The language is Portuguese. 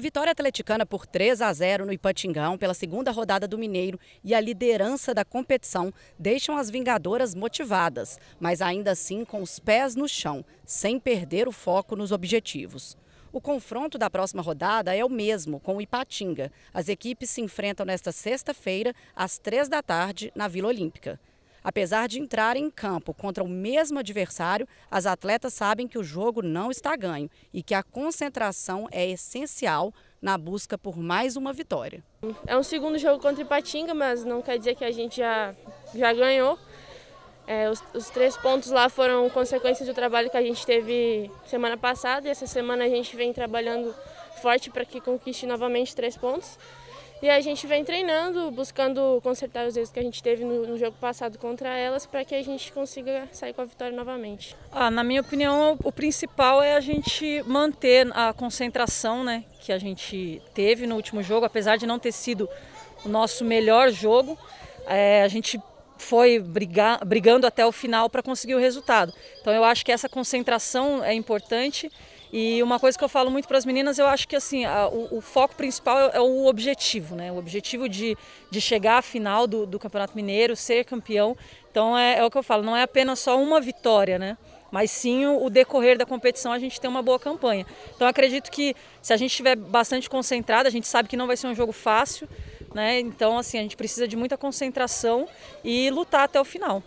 vitória atleticana por 3 a 0 no Ipatingão pela segunda rodada do Mineiro e a liderança da competição deixam as vingadoras motivadas, mas ainda assim com os pés no chão, sem perder o foco nos objetivos. O confronto da próxima rodada é o mesmo, com o Ipatinga. As equipes se enfrentam nesta sexta-feira, às três da tarde, na Vila Olímpica. Apesar de entrar em campo contra o mesmo adversário, as atletas sabem que o jogo não está ganho e que a concentração é essencial na busca por mais uma vitória. É um segundo jogo contra Ipatinga, mas não quer dizer que a gente já, já ganhou. É, os, os, três pontos lá foram consequência do trabalho que a gente teve semana passada e essa semana a gente vem trabalhando forte para que conquiste novamente três pontos. E a gente vem treinando, buscando consertar os erros que a gente teve no, no jogo passado contra elas, para que a gente consiga sair com a vitória novamente. Ah, na minha opinião, o principal é a gente manter a concentração né, que a gente teve no último jogo, apesar de não ter sido o nosso melhor jogo. É, a gente foi brigar, brigando até o final para conseguir o resultado. Então eu acho que essa concentração é importante e uma coisa que eu falo muito para as meninas, eu acho que assim, a, o, o, foco principal é, é, o objetivo, né? O objetivo de, de chegar à final do, do Campeonato Mineiro, ser campeão. Então é, é, o que eu falo, não é apenas só uma vitória, né? Mas sim o, o decorrer da competição a gente tem uma boa campanha. Então acredito que se a gente estiver bastante concentrada, a gente sabe que não vai ser um jogo fácil, né? Então assim, a gente precisa de muita concentração e lutar até o final.